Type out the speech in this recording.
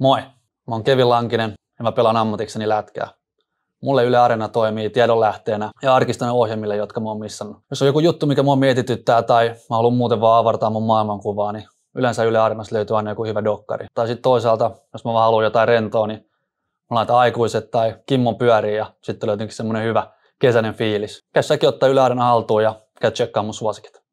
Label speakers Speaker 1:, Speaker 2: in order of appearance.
Speaker 1: Moi, mä oon Kevin Lankinen ja mä pelaan ammatikseni lätkää. Mulle Yle Areena toimii tiedonlähteenä ja arkistona ohjelmille, jotka mä oon missannut. Jos on joku juttu, mikä mua mietityttää tai mä haluan muuten vaan avartaa mun maailmankuvaa, niin yleensä Yle Areenassa löytyy aina joku hyvä dokkari. Tai sitten toisaalta, jos mä vaan haluan jotain rentoa, niin mä laitan aikuiset tai Kimmon pyöriin ja sitten löytyykin semmonen hyvä kesäinen fiilis. Käy säkin ottaa Yle Areena haltuun ja käy tsekkaa mun suosikit.